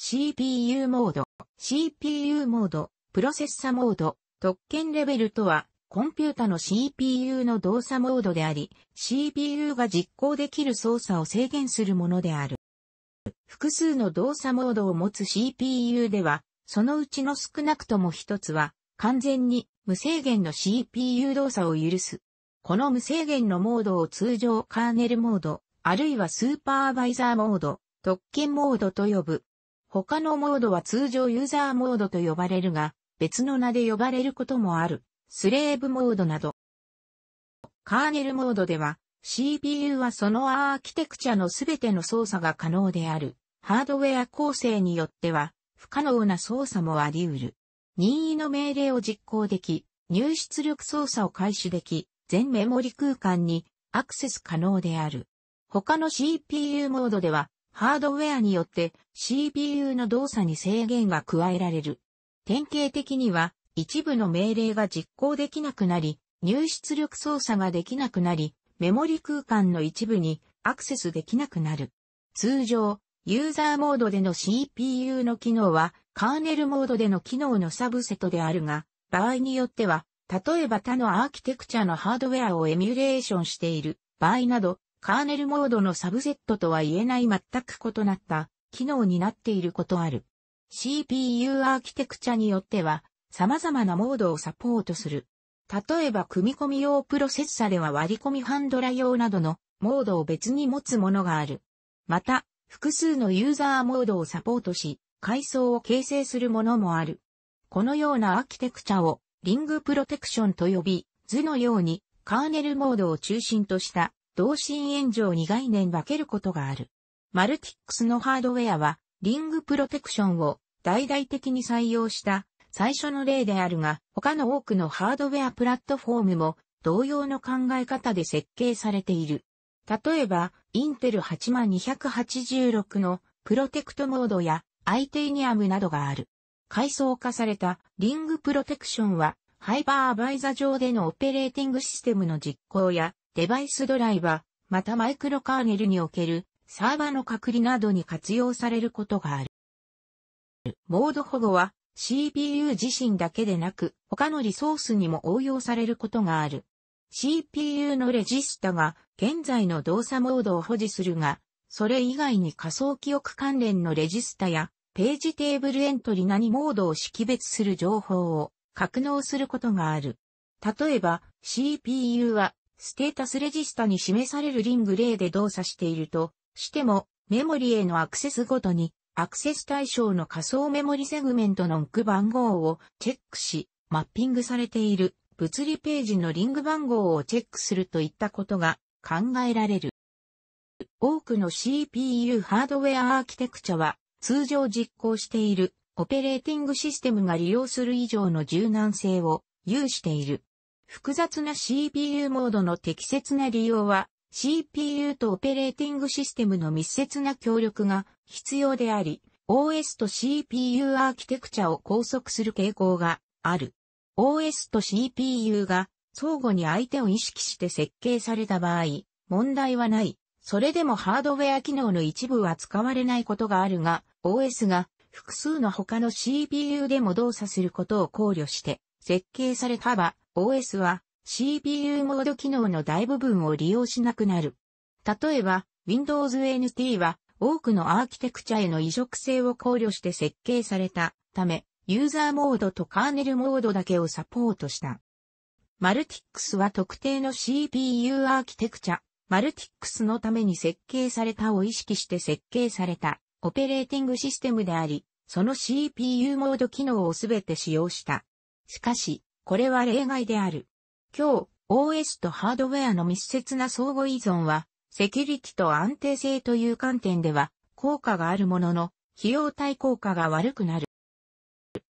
CPU モード、CPU モード、プロセッサモード、特権レベルとは、コンピュータの CPU の動作モードであり、CPU が実行できる操作を制限するものである。複数の動作モードを持つ CPU では、そのうちの少なくとも一つは、完全に無制限の CPU 動作を許す。この無制限のモードを通常カーネルモード、あるいはスーパーバイザーモード、特権モードと呼ぶ。他のモードは通常ユーザーモードと呼ばれるが、別の名で呼ばれることもある、スレーブモードなど。カーネルモードでは、CPU はそのアーキテクチャのすべての操作が可能である。ハードウェア構成によっては、不可能な操作もあり得る。任意の命令を実行でき、入出力操作を開始でき、全メモリ空間にアクセス可能である。他の CPU モードでは、ハードウェアによって CPU の動作に制限が加えられる。典型的には一部の命令が実行できなくなり、入出力操作ができなくなり、メモリ空間の一部にアクセスできなくなる。通常、ユーザーモードでの CPU の機能は、カーネルモードでの機能のサブセットであるが、場合によっては、例えば他のアーキテクチャのハードウェアをエミュレーションしている場合など、カーネルモードのサブセットとは言えない全く異なった機能になっていることある。CPU アーキテクチャによっては様々なモードをサポートする。例えば組み込み用プロセッサでは割り込みハンドラ用などのモードを別に持つものがある。また、複数のユーザーモードをサポートし、階層を形成するものもある。このようなアーキテクチャをリングプロテクションと呼び、図のようにカーネルモードを中心とした同心炎上に概念分けることがある。マルティックスのハードウェアは、リングプロテクションを大々的に採用した最初の例であるが、他の多くのハードウェアプラットフォームも同様の考え方で設計されている。例えば、インテル8286のプロテクトモードやアイテニアムなどがある。階層化されたリングプロテクションはハイパーアバイザ上でのオペレーティングシステムの実行やデバイスドライバー、またマイクロカーネルにおけるサーバの隔離などに活用されることがある。モード保護は CPU 自身だけでなく他のリソースにも応用されることがある。CPU のレジスタが現在の動作モードを保持するが、それ以外に仮想記憶関連のレジスタやページテーブルエントリ何モードを識別する情報を格納することがある。例えば CPU はステータスレジスタに示されるリング例で動作しているとしても、メモリへのアクセスごとに、アクセス対象の仮想メモリセグメントの区番号をチェックし、マッピングされている物理ページのリング番号をチェックするといったことが考えられる。多くの CPU ハードウェアアーキテクチャは通常実行しているオペレーティングシステムが利用する以上の柔軟性を有している。複雑な CPU モードの適切な利用は、CPU とオペレーティングシステムの密接な協力が必要であり、OS と CPU アーキテクチャを拘束する傾向がある。OS と CPU が相互に相手を意識して設計された場合、問題はない。それでもハードウェア機能の一部は使われないことがあるが、OS が複数の他の CPU でも動作することを考慮して設計されたば、OS は CPU モード機能の大部分を利用しなくなる。例えば、Windows NT は多くのアーキテクチャへの移植性を考慮して設計されたため、ユーザーモードとカーネルモードだけをサポートした。マルティックスは特定の CPU アーキテクチャ、マルティックスのために設計されたを意識して設計されたオペレーティングシステムであり、その CPU モード機能をすべて使用した。しかし、これは例外である。今日、OS とハードウェアの密接な相互依存は、セキュリティと安定性という観点では、効果があるものの、費用対効果が悪くなる。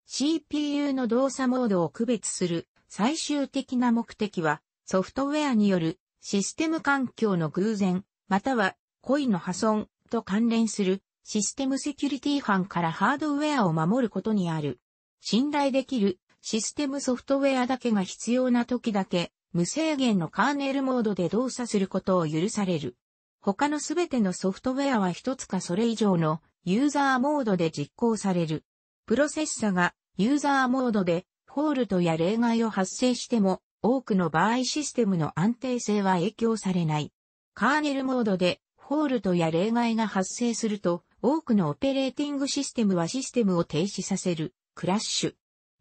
CPU の動作モードを区別する最終的な目的は、ソフトウェアによるシステム環境の偶然、または故意の破損と関連するシステムセキュリティ違反からハードウェアを守ることにある。信頼できるシステムソフトウェアだけが必要な時だけ、無制限のカーネルモードで動作することを許される。他のすべてのソフトウェアは一つかそれ以上のユーザーモードで実行される。プロセッサがユーザーモードでフォールトや例外を発生しても多くの場合システムの安定性は影響されない。カーネルモードでフォールトや例外が発生すると多くのオペレーティングシステムはシステムを停止させるクラッシュ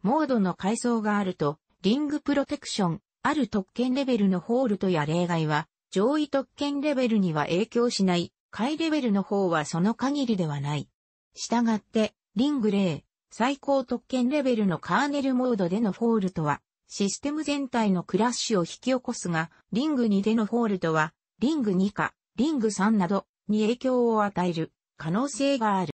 モードの階層があると、リングプロテクション、ある特権レベルのホールとや例外は、上位特権レベルには影響しない、下位レベルの方はその限りではない。したがって、リング0、最高特権レベルのカーネルモードでのフォールとは、システム全体のクラッシュを引き起こすが、リング2でのフォールとは、リング2か、リング3などに影響を与える可能性がある。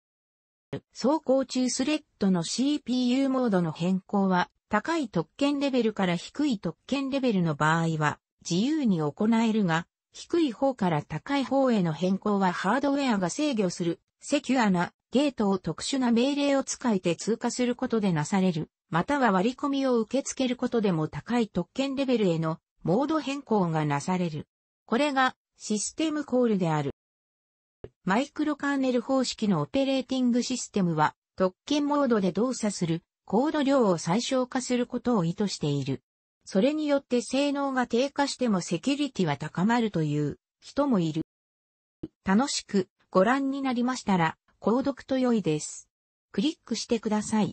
走行中スレッドの CPU モードの変更は、高い特権レベルから低い特権レベルの場合は、自由に行えるが、低い方から高い方への変更はハードウェアが制御する、セキュアなゲートを特殊な命令を使えて通過することでなされる、または割り込みを受け付けることでも高い特権レベルへのモード変更がなされる。これがシステムコールである。マイクロカーネル方式のオペレーティングシステムは、特権モードで動作するコード量を最小化することを意図している。それによって性能が低下してもセキュリティは高まるという人もいる。楽しくご覧になりましたら、購読と良いです。クリックしてください。